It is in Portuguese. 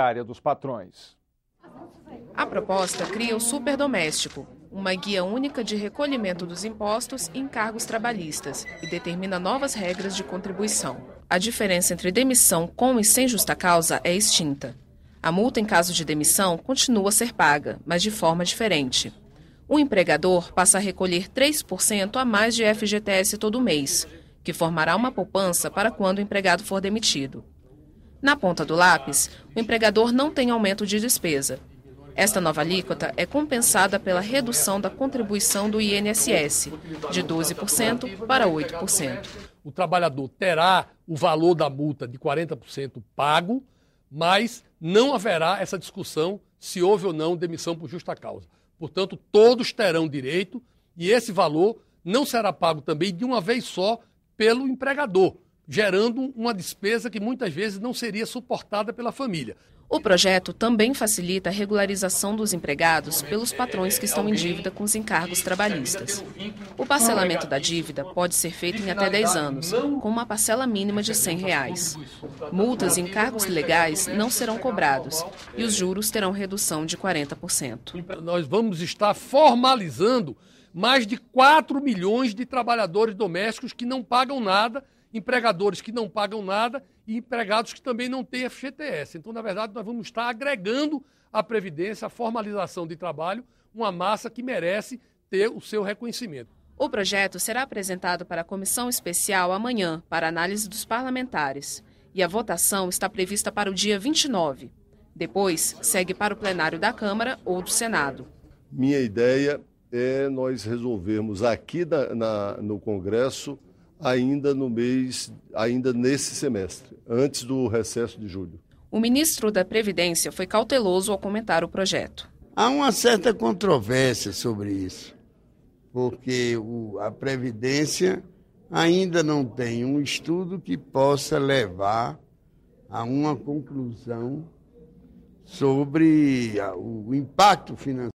área dos patrões. A proposta cria o superdoméstico, uma guia única de recolhimento dos impostos e encargos trabalhistas e determina novas regras de contribuição. A diferença entre demissão com e sem justa causa é extinta. A multa em caso de demissão continua a ser paga, mas de forma diferente. O empregador passa a recolher 3% a mais de FGTS todo mês, que formará uma poupança para quando o empregado for demitido. Na ponta do lápis, o empregador não tem aumento de despesa. Esta nova alíquota é compensada pela redução da contribuição do INSS, de 12% para 8%. O trabalhador terá o valor da multa de 40% pago, mas não haverá essa discussão se houve ou não demissão por justa causa. Portanto, todos terão direito e esse valor não será pago também de uma vez só pelo empregador, gerando uma despesa que muitas vezes não seria suportada pela família. O projeto também facilita a regularização dos empregados pelos patrões que estão em dívida com os encargos trabalhistas. O parcelamento da dívida pode ser feito em até 10 anos, com uma parcela mínima de R$ 100. Reais. Multas e encargos legais não serão cobrados e os juros terão redução de 40%. Nós vamos estar formalizando mais de 4 milhões de trabalhadores domésticos que não pagam nada empregadores que não pagam nada e empregados que também não têm FGTS. Então, na verdade, nós vamos estar agregando à Previdência, à formalização de trabalho, uma massa que merece ter o seu reconhecimento. O projeto será apresentado para a comissão especial amanhã, para análise dos parlamentares. E a votação está prevista para o dia 29. Depois, segue para o plenário da Câmara ou do Senado. Minha ideia é nós resolvermos aqui na, na, no Congresso ainda no mês, ainda nesse semestre, antes do recesso de julho. O ministro da Previdência foi cauteloso ao comentar o projeto. Há uma certa controvérsia sobre isso, porque o, a Previdência ainda não tem um estudo que possa levar a uma conclusão sobre o impacto financeiro.